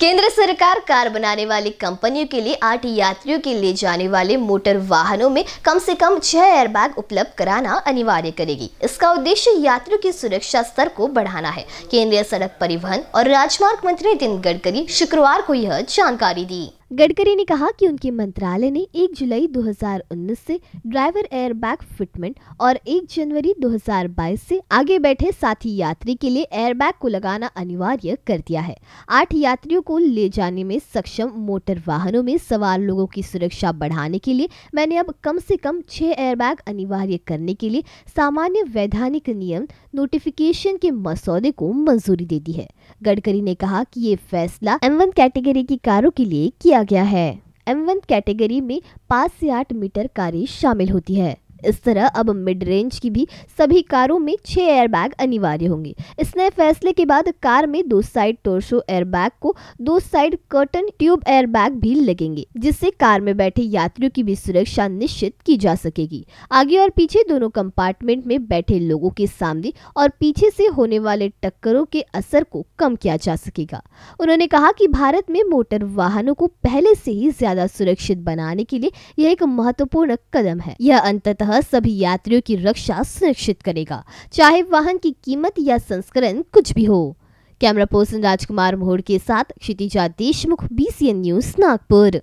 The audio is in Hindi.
केंद्र सरकार कार बनाने वाली कंपनियों के लिए आठ यात्रियों के लिए जाने वाले मोटर वाहनों में कम से कम छह एयरबैग उपलब्ध कराना अनिवार्य करेगी इसका उद्देश्य यात्रियों की सुरक्षा स्तर को बढ़ाना है केंद्रीय सड़क परिवहन और राजमार्ग मंत्री नितिन गडकरी शुक्रवार को यह जानकारी दी गडकरी ने कहा कि उनके मंत्रालय ने 1 जुलाई 2019 से ड्राइवर एयरबैग फिटमेंट और 1 जनवरी 2022 से आगे बैठे साथी यात्री के लिए एयरबैग को लगाना अनिवार्य कर दिया है आठ यात्रियों को ले जाने में सक्षम मोटर वाहनों में सवार लोगों की सुरक्षा बढ़ाने के लिए मैंने अब कम से कम छह एयरबैग अनिवार्य करने के लिए सामान्य वैधानिक नियम नोटिफिकेशन के मसौदे को मंजूरी दे दी है गडकरी ने कहा कि ये फैसला एम कैटेगरी की कारों के लिए किया किया गया है एम वन कैटेगरी में पाँच से आठ मीटर कारी शामिल होती है इस तरह अब मिड रेंज की भी सभी कारों में छह एयरबैग अनिवार्य होंगे इस नए फैसले के बाद कार में दो साइड टोर्शो एयरबैग को दो साइड कर्टन ट्यूब एयरबैग भी लगेंगे जिससे कार में बैठे यात्रियों की भी सुरक्षा निश्चित की जा सकेगी आगे और पीछे दोनों कंपार्टमेंट में बैठे लोगों के सामने और पीछे से होने वाले टक्करों के असर को कम किया जा सकेगा उन्होंने कहा की भारत में मोटर वाहनों को पहले से ही ज्यादा सुरक्षित बनाने के लिए यह एक महत्वपूर्ण कदम है यह अंततः यह सभी यात्रियों की रक्षा सुनिश्चित करेगा चाहे वाहन की कीमत या संस्करण कुछ भी हो कैमरा पर्सन राजकुमार मोहड़ के साथ क्षितिजा देशमुख बी न्यूज नागपुर